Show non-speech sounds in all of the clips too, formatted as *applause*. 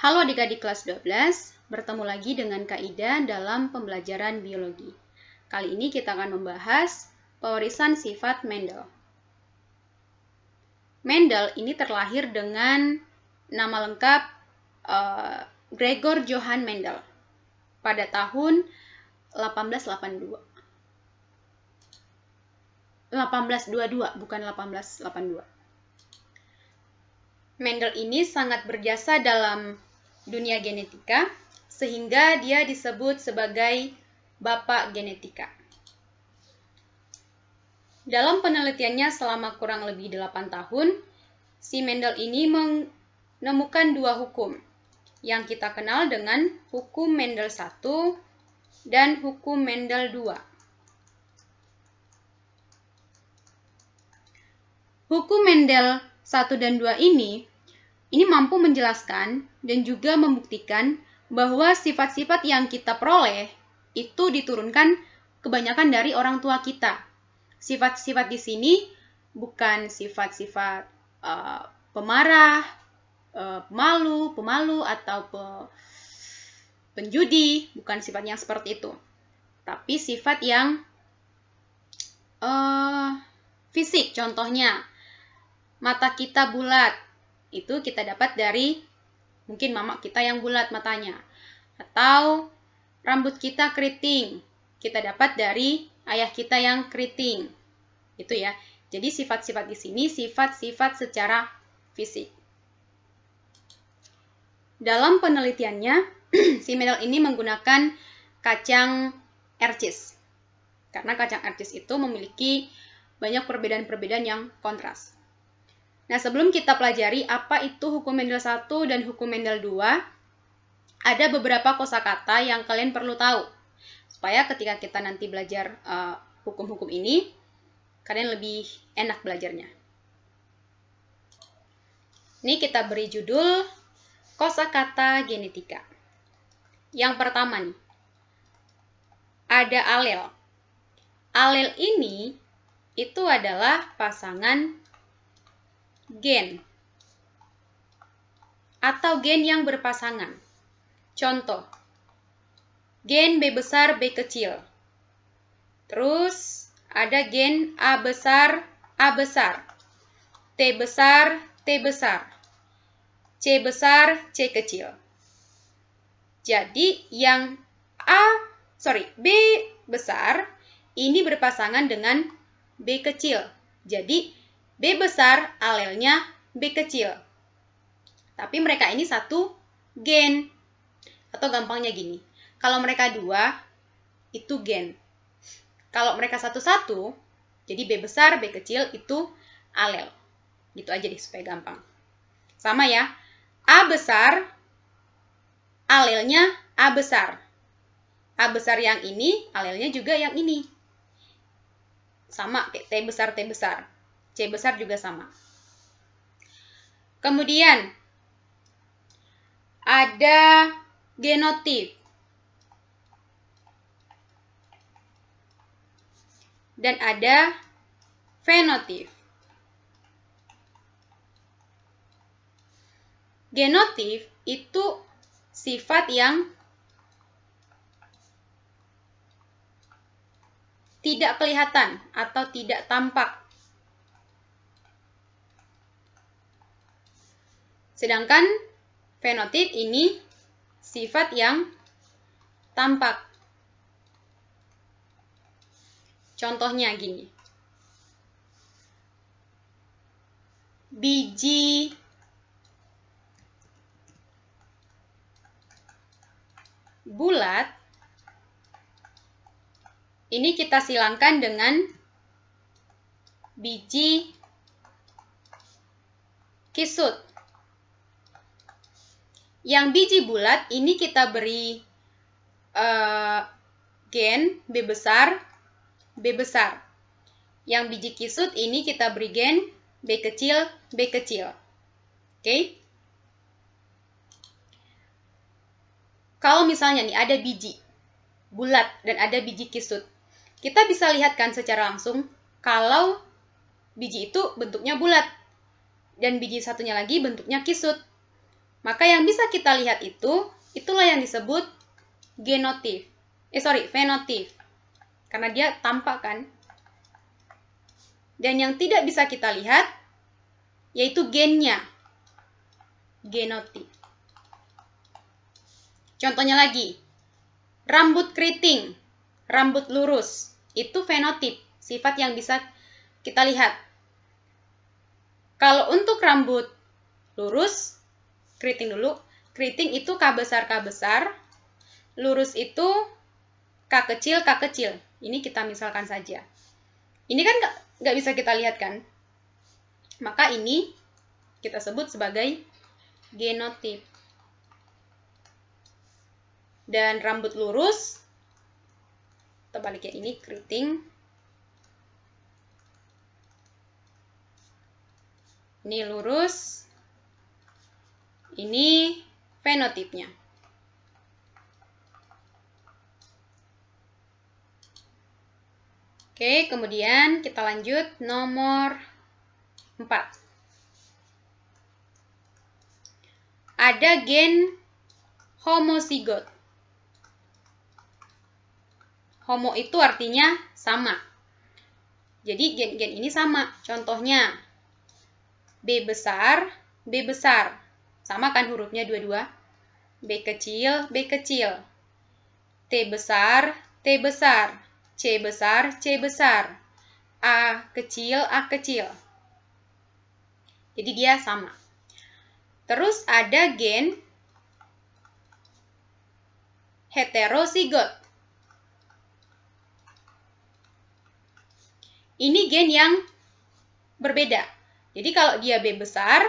Halo adik-adik kelas 12, bertemu lagi dengan Kak Ida dalam pembelajaran biologi. Kali ini kita akan membahas pewarisan sifat Mendel. Mendel ini terlahir dengan nama lengkap eh, Gregor Johann Mendel pada tahun 1882. 1822, bukan 1882. Mendel ini sangat berjasa dalam dunia genetika, sehingga dia disebut sebagai bapak genetika. Dalam penelitiannya selama kurang lebih 8 tahun, si Mendel ini menemukan dua hukum yang kita kenal dengan hukum Mendel 1 dan hukum Mendel 2. Hukum Mendel 1 dan 2 ini ini mampu menjelaskan dan juga membuktikan bahwa sifat-sifat yang kita peroleh itu diturunkan kebanyakan dari orang tua kita. Sifat-sifat di sini bukan sifat-sifat uh, pemarah, uh, pemalu, pemalu atau pe penjudi, bukan sifat yang seperti itu. Tapi sifat yang uh, fisik contohnya mata kita bulat, itu kita dapat dari mungkin mamak kita yang bulat matanya atau rambut kita keriting kita dapat dari ayah kita yang keriting itu ya jadi sifat-sifat di sini sifat-sifat secara fisik dalam penelitiannya *clears throat* si Medel ini menggunakan kacang ercis karena kacang ercis itu memiliki banyak perbedaan-perbedaan yang kontras Nah, sebelum kita pelajari apa itu hukum Mendel 1 dan hukum Mendel 2, ada beberapa kosakata yang kalian perlu tahu. Supaya ketika kita nanti belajar eh, hukum-hukum uh, ini, kalian lebih enak belajarnya. Ini kita beri judul kosakata genetika. Yang pertama nih, ada alel. Alel ini itu adalah pasangan gen atau gen yang berpasangan. Contoh, gen B besar B kecil. Terus ada gen A besar A besar, T besar T besar, C besar C kecil. Jadi yang A, sorry, B besar ini berpasangan dengan B kecil. Jadi B besar, alelnya B kecil. Tapi mereka ini satu gen. Atau gampangnya gini, kalau mereka dua, itu gen. Kalau mereka satu-satu, jadi B besar, B kecil, itu alel. Gitu aja deh supaya gampang. Sama ya, A besar, alelnya A besar. A besar yang ini, alelnya juga yang ini. Sama kayak T besar, T besar. C besar juga sama. Kemudian ada genotip. Dan ada fenotip. Genotip itu sifat yang tidak kelihatan atau tidak tampak Sedangkan fenotip ini sifat yang tampak. Contohnya gini. Biji bulat ini kita silangkan dengan biji kisut. Yang biji bulat ini kita beri uh, gen B besar, B besar. Yang biji kisut ini kita beri gen B kecil, B kecil. Oke. Okay? Kalau misalnya nih ada biji bulat dan ada biji kisut, kita bisa lihatkan secara langsung kalau biji itu bentuknya bulat dan biji satunya lagi bentuknya kisut. Maka yang bisa kita lihat itu, itulah yang disebut genotif. Eh sorry, fenotif. Karena dia tampak kan. Dan yang tidak bisa kita lihat, yaitu gennya. Genotif. Contohnya lagi, rambut keriting, rambut lurus, itu fenotip, sifat yang bisa kita lihat. Kalau untuk rambut lurus, keriting dulu. Keriting itu K besar K besar, lurus itu K kecil K kecil. Ini kita misalkan saja. Ini kan nggak bisa kita lihat kan? Maka ini kita sebut sebagai genotip. Dan rambut lurus, terbaliknya ini keriting. Ini lurus, ini fenotipnya. Oke, kemudian kita lanjut nomor 4. Ada gen homozigot. Homo itu artinya sama. Jadi gen-gen ini sama. Contohnya B besar, B besar. Sama kan hurufnya dua-dua? B kecil, B kecil. T besar, T besar. C besar, C besar. A kecil, A kecil. Jadi dia sama. Terus ada gen heterosigot. Ini gen yang berbeda. Jadi kalau dia B besar,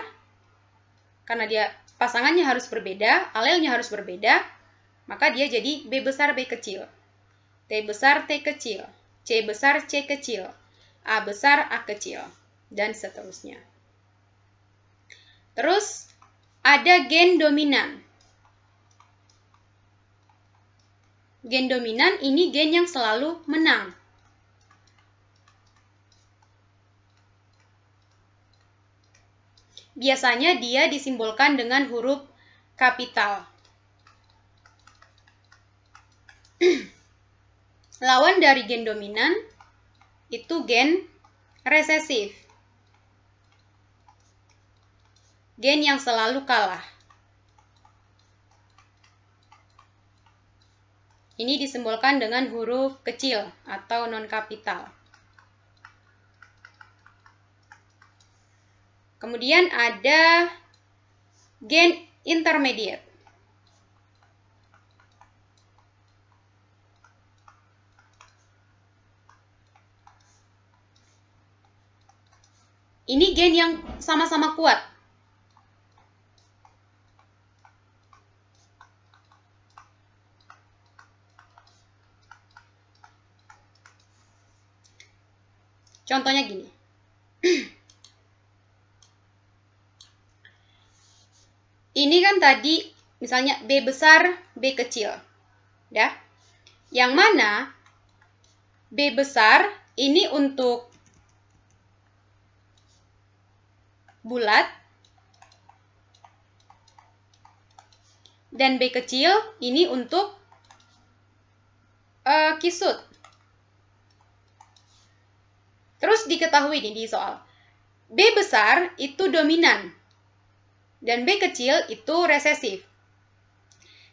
karena dia pasangannya harus berbeda, alelnya harus berbeda, maka dia jadi B besar B kecil. T besar T kecil, C besar C kecil, A besar A kecil, dan seterusnya. Terus ada gen dominan. Gen dominan ini gen yang selalu menang. biasanya dia disimbolkan dengan huruf kapital. *clears throat* Lawan dari gen dominan itu gen resesif. Gen yang selalu kalah. Ini disimbolkan dengan huruf kecil atau non-kapital. Kemudian ada gen intermediate. Ini gen yang sama-sama kuat. Contohnya gini. *clears throat* Ini kan tadi misalnya B besar, B kecil. Ya. Yang mana B besar ini untuk bulat dan B kecil ini untuk uh, kisut. Terus diketahui nih di soal. B besar itu dominan dan B kecil itu resesif.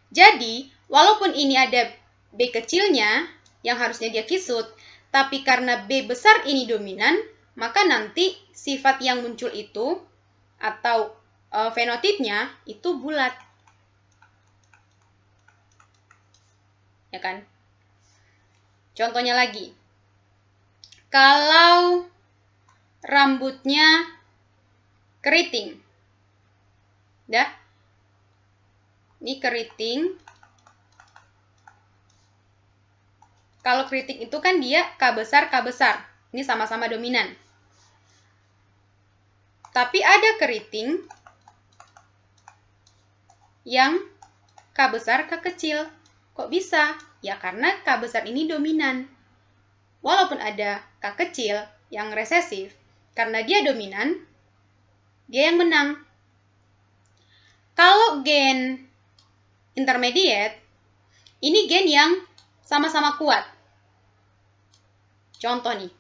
Jadi, walaupun ini ada B kecilnya yang harusnya dia kisut, tapi karena B besar ini dominan, maka nanti sifat yang muncul itu atau e, fenotipnya itu bulat. Ya kan? Contohnya lagi. Kalau rambutnya keriting, Dah. Ini keriting. Kalau keriting itu kan dia K besar, K besar. Ini sama-sama dominan. Tapi ada keriting yang K besar, K kecil. Kok bisa? Ya karena K besar ini dominan. Walaupun ada K kecil yang resesif, karena dia dominan, dia yang menang. Kalau gen intermediate, ini gen yang sama-sama kuat. Contoh nih,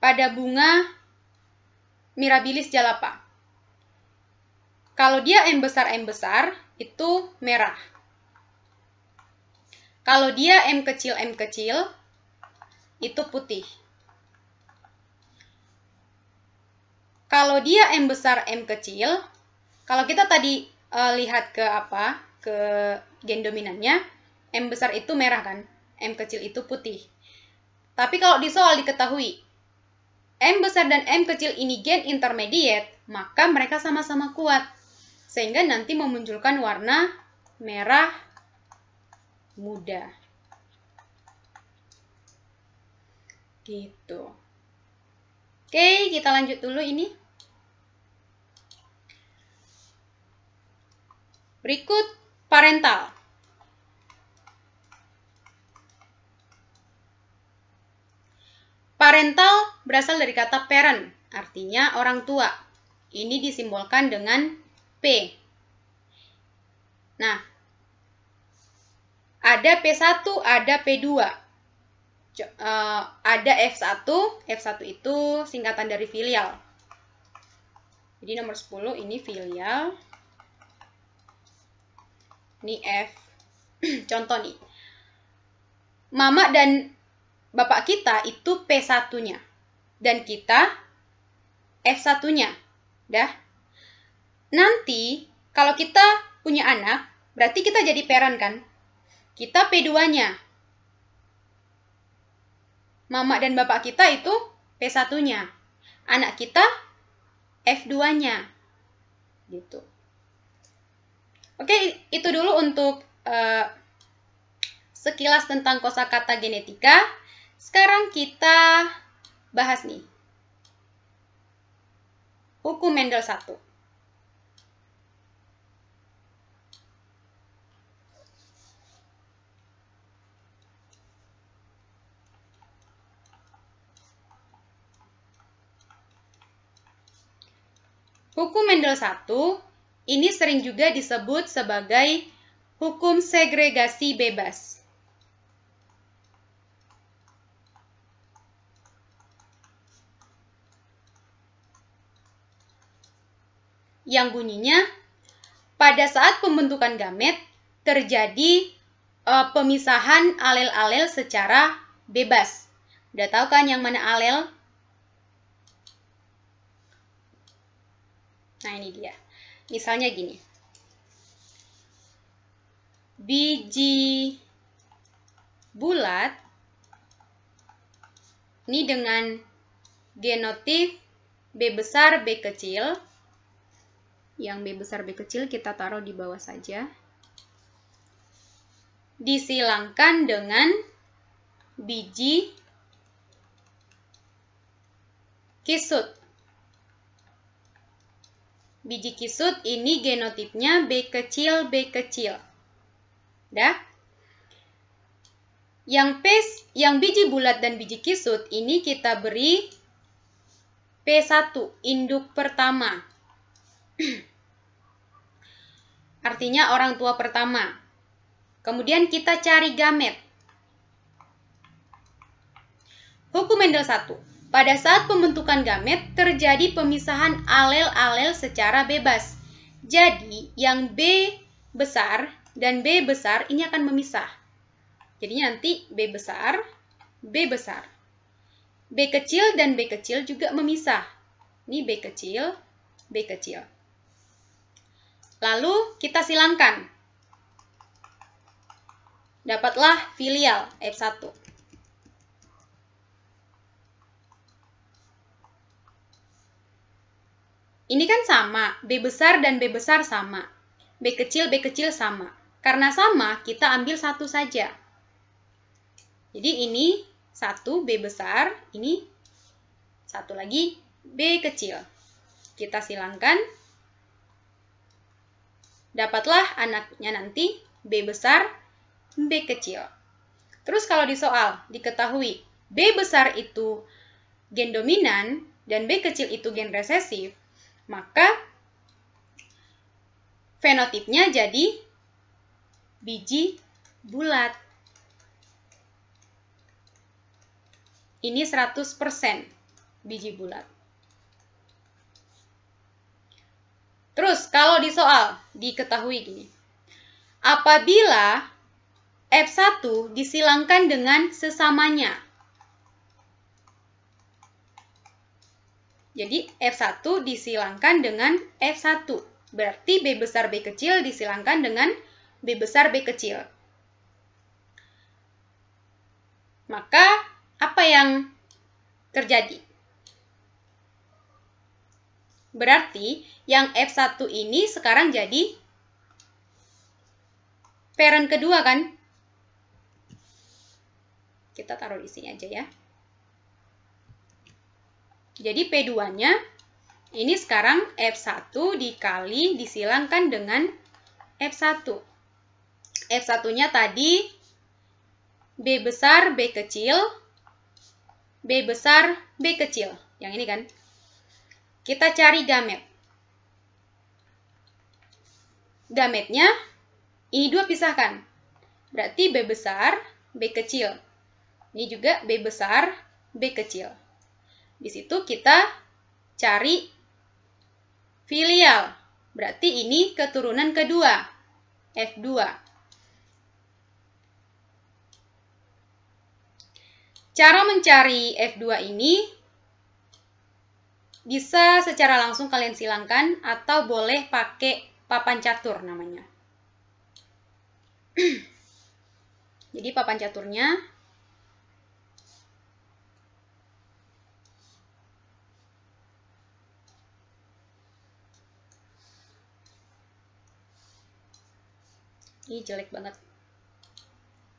pada bunga mirabilis jalapa. Kalau dia M besar M besar, itu merah. Kalau dia M kecil M kecil, itu putih. Kalau dia M besar, M kecil, kalau kita tadi e, lihat ke apa, ke gen dominannya, M besar itu merah kan, M kecil itu putih. Tapi kalau di soal diketahui, M besar dan M kecil ini gen intermediate, maka mereka sama-sama kuat. Sehingga nanti memunculkan warna merah muda. Gitu. Oke, kita lanjut dulu ini. Berikut parental. Parental berasal dari kata parent, artinya orang tua. Ini disimbolkan dengan P. Nah, ada P1, ada P2. Eh, ada F1, F1 itu singkatan dari filial. Jadi nomor 10 ini filial. Ini F. *clears throat* Contoh nih. Mama dan bapak kita itu P1-nya. Dan kita F1-nya. Dah. Nanti kalau kita punya anak, berarti kita jadi parent kan? Kita P2-nya. Mama dan bapak kita itu P1-nya. Anak kita F2-nya. Gitu. Oke, itu dulu untuk uh, sekilas tentang kosakata genetika. Sekarang kita bahas nih. Hukum Mendel 1. Hukum Mendel 1 ini sering juga disebut sebagai hukum segregasi bebas. Yang bunyinya, pada saat pembentukan gamet terjadi e, pemisahan alel-alel secara bebas. Udah tahu kan yang mana alel? Nah ini dia. Misalnya gini. Biji bulat ini dengan genotip B besar, B kecil. Yang B besar, B kecil kita taruh di bawah saja. Disilangkan dengan biji kisut. Biji kisut ini genotipnya B kecil B kecil. Dah? Yang P, yang biji bulat dan biji kisut ini kita beri P1, induk pertama. *clears throat* Artinya orang tua pertama. Kemudian kita cari gamet. Hukum Mendel 1. Pada saat pembentukan gamet, terjadi pemisahan alel-alel secara bebas. Jadi, yang B besar dan B besar ini akan memisah. Jadi nanti B besar, B besar. B kecil dan B kecil juga memisah. Ini B kecil, B kecil. Lalu kita silangkan. Dapatlah filial F1. Ini kan sama, B besar dan B besar sama. B kecil, B kecil sama. Karena sama, kita ambil satu saja. Jadi ini satu B besar, ini satu lagi B kecil. Kita silangkan. Dapatlah anaknya nanti B besar, B kecil. Terus kalau di soal diketahui B besar itu gen dominan dan B kecil itu gen resesif, maka fenotipnya jadi biji bulat. Ini 100% biji bulat. Terus, kalau di soal, diketahui gini. Apabila F1 disilangkan dengan sesamanya, Jadi F1 disilangkan dengan F1. Berarti B besar B kecil disilangkan dengan B besar B kecil. Maka apa yang terjadi? Berarti yang F1 ini sekarang jadi parent kedua kan? Kita taruh di sini aja ya. Jadi P2-nya ini sekarang F1 dikali disilangkan dengan F1. F1-nya tadi B besar, B kecil, B besar, B kecil. Yang ini kan. Kita cari gamet. Gametnya ini dua pisahkan. Berarti B besar, B kecil. Ini juga B besar, B kecil. Di situ kita cari filial. Berarti ini keturunan kedua, F2. Cara mencari F2 ini bisa secara langsung kalian silangkan atau boleh pakai papan catur namanya. *clears throat* Jadi papan caturnya ini jelek banget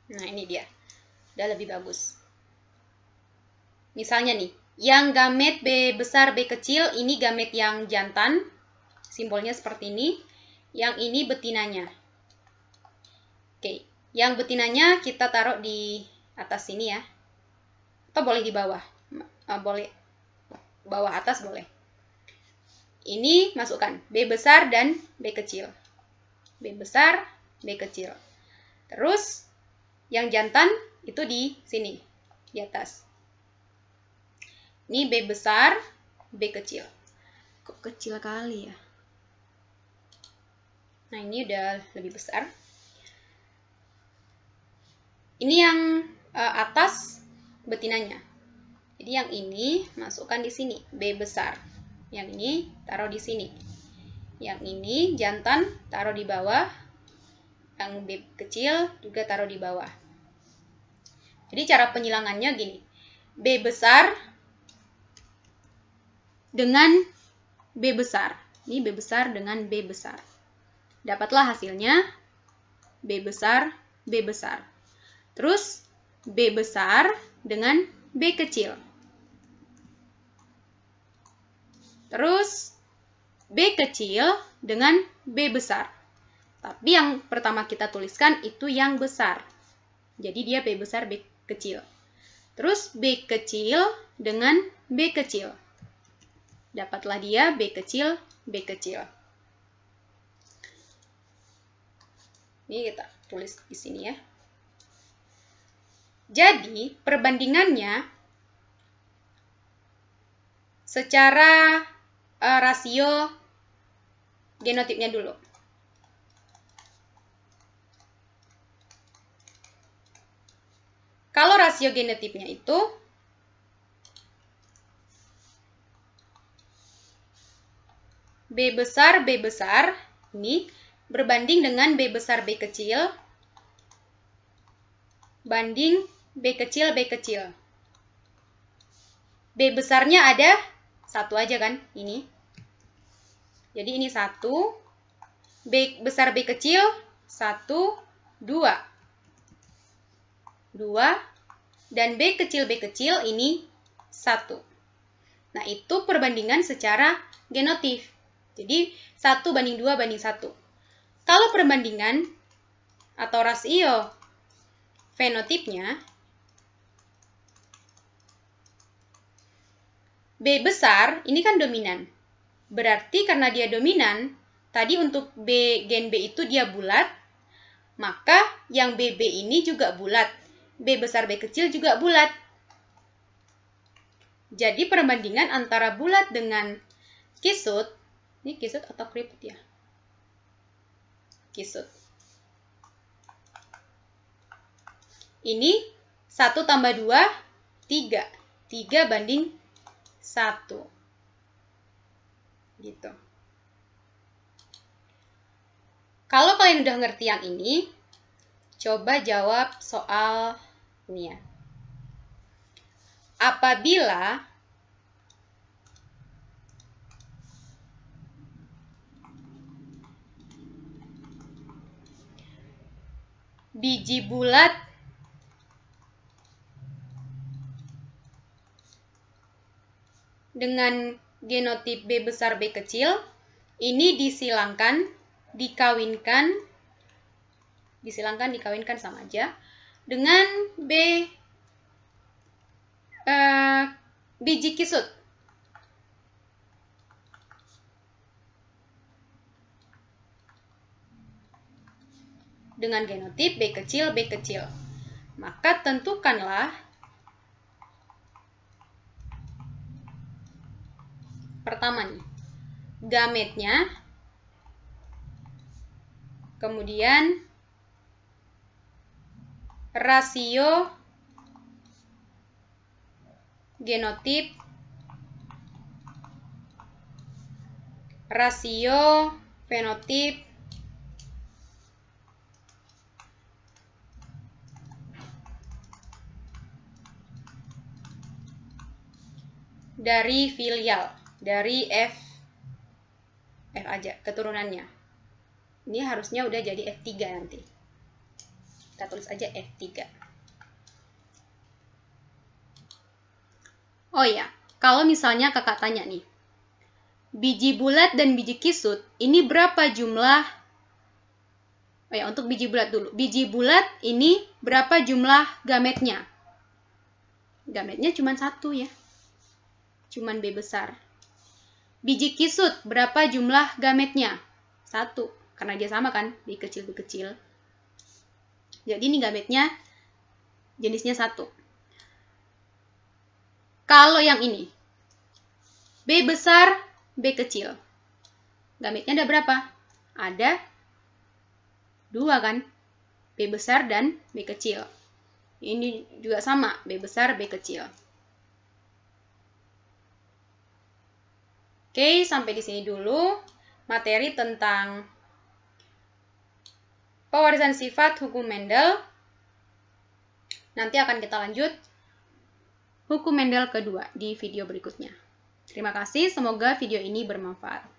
nah ini dia udah lebih bagus misalnya nih yang gamet B besar B kecil ini gamet yang jantan simbolnya seperti ini yang ini betinanya oke yang betinanya kita taruh di atas sini ya atau boleh di bawah eh, boleh bawah atas boleh ini masukkan B besar dan B kecil B besar B kecil. Terus yang jantan itu di sini, di atas. Ini B besar, B kecil. Kok kecil kali ya? Nah, ini udah lebih besar. Ini yang uh, atas betinanya. Jadi yang ini masukkan di sini, B besar. Yang ini taruh di sini. Yang ini jantan taruh di bawah, yang kecil juga taruh di bawah. Jadi cara penyilangannya gini. B besar dengan B besar. Ini B besar dengan B besar. Dapatlah hasilnya B besar, B besar. Terus B besar dengan B kecil. Terus B kecil dengan B besar. Tapi yang pertama kita tuliskan itu yang besar. Jadi dia B besar, B kecil. Terus B kecil dengan B kecil. Dapatlah dia B kecil, B kecil. Ini kita tulis di sini ya. Jadi, perbandingannya secara uh, rasio genotipnya dulu. Kalau rasio genetipnya itu B besar B besar ini berbanding dengan B besar B kecil banding B kecil B kecil. B besarnya ada satu aja kan ini. Jadi ini satu, B besar B kecil satu dua 2, dan B kecil B kecil ini 1. Nah, itu perbandingan secara genotif. Jadi, 1 banding 2 banding 1. Kalau perbandingan atau rasio fenotipnya, B besar ini kan dominan. Berarti karena dia dominan, tadi untuk B gen B itu dia bulat, maka yang BB ini juga bulat. B besar B kecil juga bulat. Jadi perbandingan antara bulat dengan kisut, ini kisut atau keriput ya? Kisut. Ini 1 tambah 2, 3. 3 banding 1. Gitu. Kalau kalian udah ngerti yang ini, coba jawab soal ini ya. Apabila biji bulat dengan genotip B besar B kecil ini disilangkan, dikawinkan, disilangkan, dikawinkan sama aja dengan B uh, biji kisut. Dengan genotip B kecil, B kecil. Maka tentukanlah pertama nih, gametnya, kemudian rasio genotip rasio fenotip dari filial dari F F aja keturunannya ini harusnya udah jadi F3 nanti kita tulis aja F3. Oh ya, kalau misalnya kakak tanya nih, biji bulat dan biji kisut, ini berapa jumlah? Oh ya, untuk biji bulat dulu. Biji bulat ini berapa jumlah gametnya? Gametnya cuma satu ya. cuma B besar. Biji kisut, berapa jumlah gametnya? Satu. Karena dia sama kan, B kecil, B kecil. Jadi ini gametnya jenisnya satu. Kalau yang ini, B besar, B kecil. Gametnya ada berapa? Ada dua kan? B besar dan B kecil. Ini juga sama, B besar, B kecil. Oke, sampai di sini dulu materi tentang Pewarisan sifat hukum Mendel. Nanti akan kita lanjut hukum Mendel kedua di video berikutnya. Terima kasih, semoga video ini bermanfaat.